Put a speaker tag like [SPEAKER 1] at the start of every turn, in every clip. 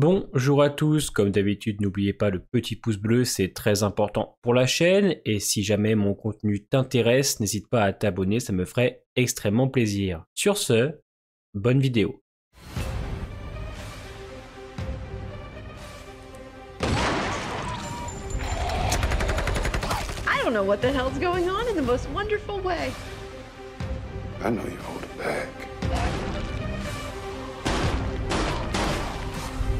[SPEAKER 1] Bonjour à tous, comme d'habitude n'oubliez pas le petit pouce bleu, c'est très important pour la chaîne et si jamais mon contenu t'intéresse, n'hésite pas à t'abonner, ça me ferait extrêmement plaisir. Sur ce, bonne vidéo. I don't know what the hell's going on in the most wonderful way.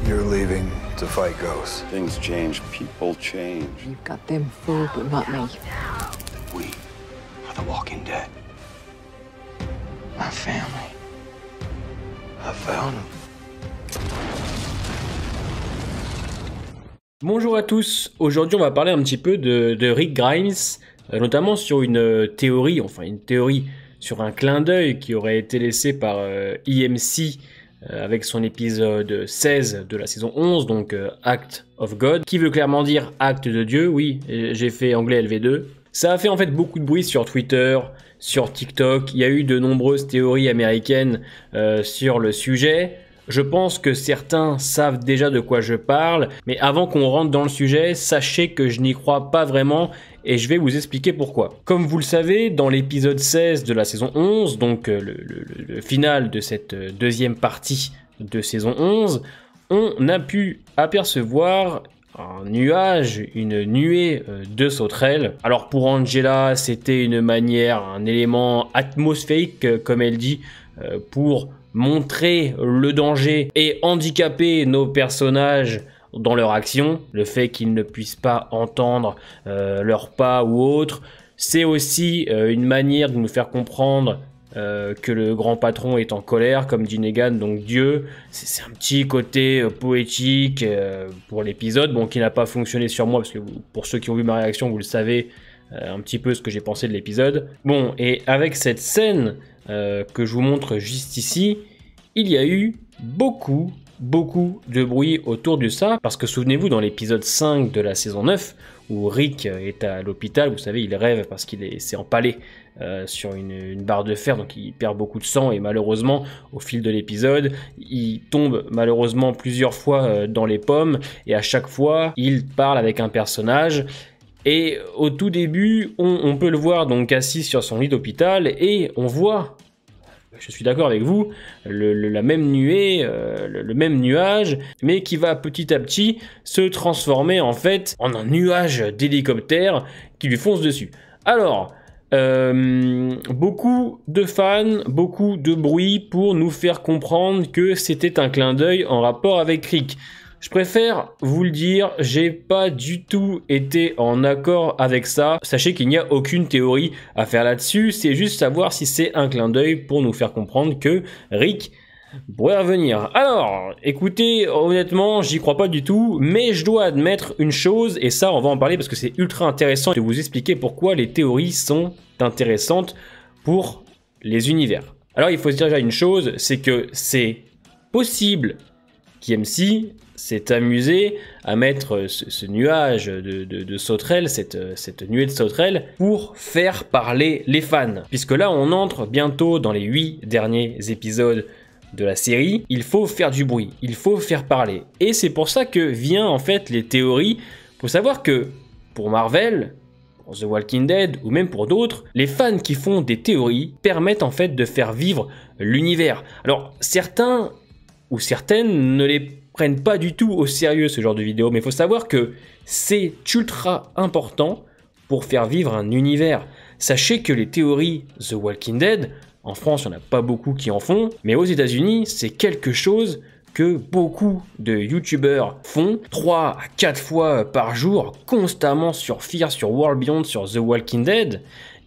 [SPEAKER 1] You're leaving to fight ghosts. Things change, people change. You've got them fooled, but not me. We are the walking dead. My family. I found them. Bonjour à tous, aujourd'hui on va parler un petit peu de, de Rick Grimes, euh, notamment sur une euh, théorie, enfin une théorie sur un clin d'œil qui aurait été laissé par euh, IMC euh, avec son épisode 16 de la saison 11, donc euh, Act of God, qui veut clairement dire acte de Dieu, oui, euh, j'ai fait anglais LV2. Ça a fait en fait beaucoup de bruit sur Twitter, sur TikTok, il y a eu de nombreuses théories américaines sur le sujet. Je pense que certains savent déjà de quoi je parle, mais avant qu'on rentre dans le sujet, sachez que je n'y crois pas vraiment et je vais vous expliquer pourquoi. Comme vous le savez, dans l'épisode 16 de la saison 11, donc euh, le, final de cette euh, deuxième partie de saison 11, on a pu apercevoir un nuage, une nuée euh, de sauterelles. Alors pour Angela, c'était une manière, un élément atmosphérique, comme elle dit, pour montrer le danger et handicaper nos personnages dans leur action, le fait qu'ils ne puissent pas entendre euh, leurs pas ou autre, c'est aussi euh, une manière de nous faire comprendre euh, que le grand patron est en colère, comme dit Negan, donc Dieu. C'est un petit côté poétique pour l'épisode, bon, qui n'a pas fonctionné sur moi, parce que pour ceux qui ont vu ma réaction, vous le savez un petit peu ce que j'ai pensé de l'épisode. Bon, et avec cette scène euh, que je vous montre juste ici, il y a eu beaucoup, beaucoup de bruit autour de ça, parce que souvenez-vous, dans l'épisode 5 de la saison 9, où Rick est à l'hôpital, vous savez, il rêve parce qu'il s'est empalé euh, sur une, barre de fer, donc il perd beaucoup de sang, et malheureusement, au fil de l'épisode, il tombe malheureusement plusieurs fois euh, dans les pommes, et à chaque fois, il parle avec un personnage, et au tout début, on, peut le voir donc assis sur son lit d'hôpital et on voit, je suis d'accord avec vous, la même nuée, euh, le, même nuage, mais qui va petit à petit se transformer en fait en un nuage d'hélicoptère qui lui fonce dessus. Alors, euh, beaucoup de fans, beaucoup de bruit pour nous faire comprendre que c'était un clin d'œil en rapport avec Rick. Je préfère vous le dire, j'ai pas du tout été en accord avec ça. Sachez qu'il n'y a aucune théorie à faire là-dessus, c'est juste savoir si c'est un clin d'œil pour nous faire comprendre que Rick pourrait revenir. Alors, écoutez, honnêtement, j'y crois pas du tout, mais je dois admettre une chose, et ça on va en parler parce que c'est ultra intéressant de vous expliquer pourquoi les théories sont intéressantes pour les univers. Alors il faut se dire déjà une chose, c'est que c'est possible KMC s'est amusé à mettre ce, nuage de, sauterelles, cette, nuée de sauterelles, pour faire parler les fans. Puisque là, on entre bientôt dans les 8 derniers épisodes de la série, il faut faire du bruit, il faut faire parler. Et c'est pour ça que vient en fait les théories, pour savoir que pour Marvel, pour The Walking Dead ou même pour d'autres, les fans qui font des théories permettent en fait de faire vivre l'univers. Alors certains ou certaines ne les prennent pas du tout au sérieux ce genre de vidéo, mais il faut savoir que c'est ultra important pour faire vivre un univers. Sachez que les théories The Walking Dead, en France, on n'a pas beaucoup qui en font, mais aux États-Unis, c'est quelque chose que beaucoup de youtubeurs font 3 à 4 fois par jour, constamment sur Fear, sur World Beyond, sur The Walking Dead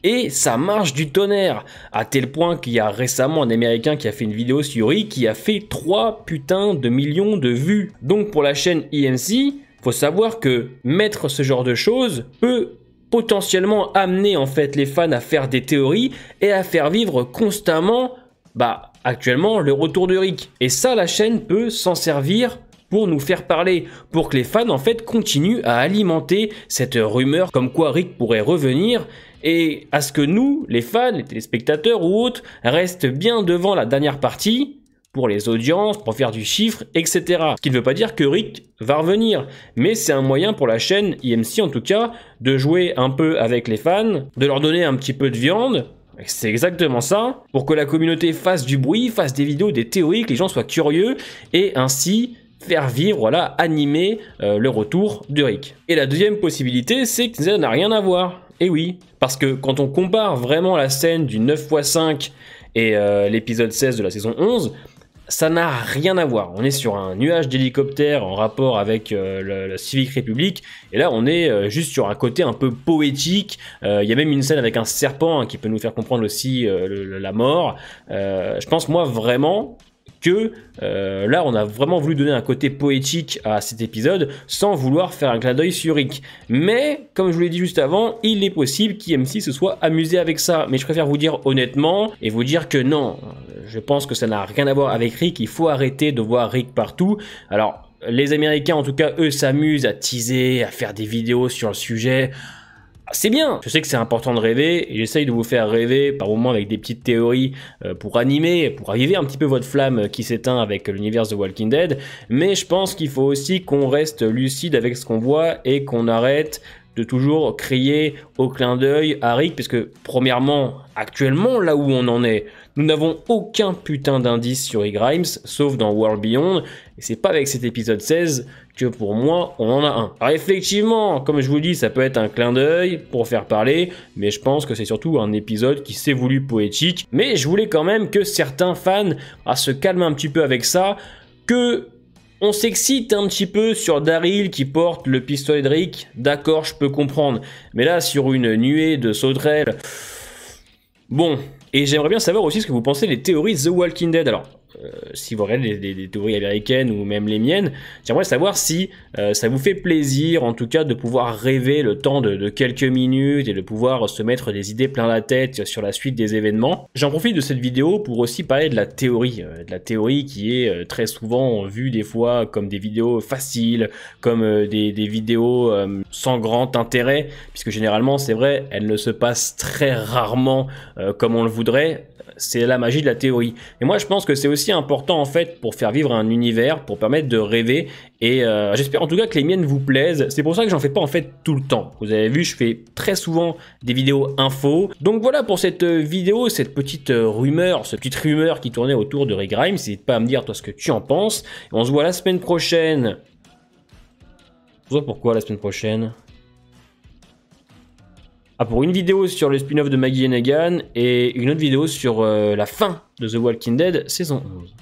[SPEAKER 1] et ça marche du tonnerre. À tel point qu'il y a récemment un américain qui a fait une vidéo sur Rick qui a fait 3 putains de millions de vues. Donc pour la chaîne IMC, faut savoir que mettre ce genre de choses peut potentiellement amener en fait les fans à faire des théories et à faire vivre constamment bah actuellement le retour de Rick. Et ça la chaîne peut s'en servir pour nous faire parler, pour que les fans en fait continuent à alimenter cette rumeur comme quoi Rick pourrait revenir et à ce que nous, les fans, les téléspectateurs ou autres, restent bien devant la dernière partie pour les audiences, pour faire du chiffre, etc. Ce qui ne veut pas dire que Rick va revenir, mais c'est un moyen pour la chaîne IMC e en tout cas de jouer un peu avec les fans, de leur donner un petit peu de viande, c'est exactement ça, pour que la communauté fasse du bruit, fasse des vidéos, des théories, que les gens soient curieux, et ainsi faire vivre, voilà, animer euh, le retour de Rick. Et la deuxième possibilité, c'est que ça n'a rien à voir. Et eh oui, parce que quand on compare vraiment la scène du 9x5 et euh, l'épisode 16 de la saison 11, ça n'a rien à voir. On est sur un nuage d'hélicoptère en rapport avec euh, la Civic République, et là on est euh, juste sur un côté un peu poétique. Il y a même une scène avec un serpent hein, qui peut nous faire comprendre aussi la mort. je pense moi vraiment que euh, là, on a vraiment voulu donner un côté poétique à cet épisode sans vouloir faire un clin d'œil sur Rick. Mais, comme je vous l'ai dit juste avant, il est possible qu'IMC se soit amusé avec ça. Mais je préfère vous dire honnêtement et vous dire que non. Je pense que ça n'a rien à voir avec Rick. Il faut arrêter de voir Rick partout. Alors, les Américains, en tout cas, eux s'amusent à teaser, à faire des vidéos sur le sujet c'est bien. Je sais que c'est important de rêver et j'essaye de vous faire rêver par moments avec des petites théories euh, pour animer, pour arriver un petit peu votre flamme euh, qui s'éteint avec l'univers The Walking Dead. Mais je pense qu'il faut aussi qu'on reste lucide avec ce qu'on voit et qu'on arrête de toujours crier au clin d'œil à Rick, que premièrement, actuellement, là où on en est, nous n'avons aucun putain d'indice sur e sauf dans World Beyond, et c'est pas avec cet épisode 16 que pour moi, on en a un. Alors effectivement, comme je vous dis, ça peut être un clin d'œil pour faire parler, mais je pense que c'est surtout un épisode qui s'est voulu poétique. Mais je voulais quand même que certains fans à se calment un petit peu avec ça, que on s'excite un petit peu sur Daryl qui porte le pistolet de d'accord, je peux comprendre. Mais là, sur une nuée de sauterelles... Bon, et j'aimerais bien savoir aussi ce que vous pensez des théories The Walking Dead. Alors, si euh, vous regardez des, théories américaines ou même les miennes, j'aimerais savoir si euh, ça vous fait plaisir, en tout cas, de pouvoir rêver le temps de, quelques minutes et de pouvoir se mettre des idées plein la tête sur la suite des événements. J'en profite de cette vidéo pour aussi parler de la théorie, euh, de la théorie qui est très souvent vue des fois comme des vidéos faciles, comme des, des vidéos sans grand intérêt, puisque généralement, c'est vrai, elles ne se passent très rarement comme on le voudrait, c'est la magie de la théorie. Et moi, je pense que c'est aussi important, en fait, pour faire vivre un univers, pour permettre de rêver. Et euh, j'espère en tout cas que les miennes vous plaisent. C'est pour ça que j'en fais pas, en fait, tout le temps. Vous avez vu, je fais très souvent des vidéos info. Donc voilà pour cette euh, vidéo, cette petite euh, rumeur, cette petite rumeur qui tournait autour de Ray Grimes. N'hésite pas à me dire, toi, ce que tu en penses. on se voit la semaine prochaine. On se voit pourquoi la semaine prochaine ah, pour une vidéo sur le spin-off de Maggie et Negan et une autre vidéo sur euh, la fin de The Walking Dead saison 11.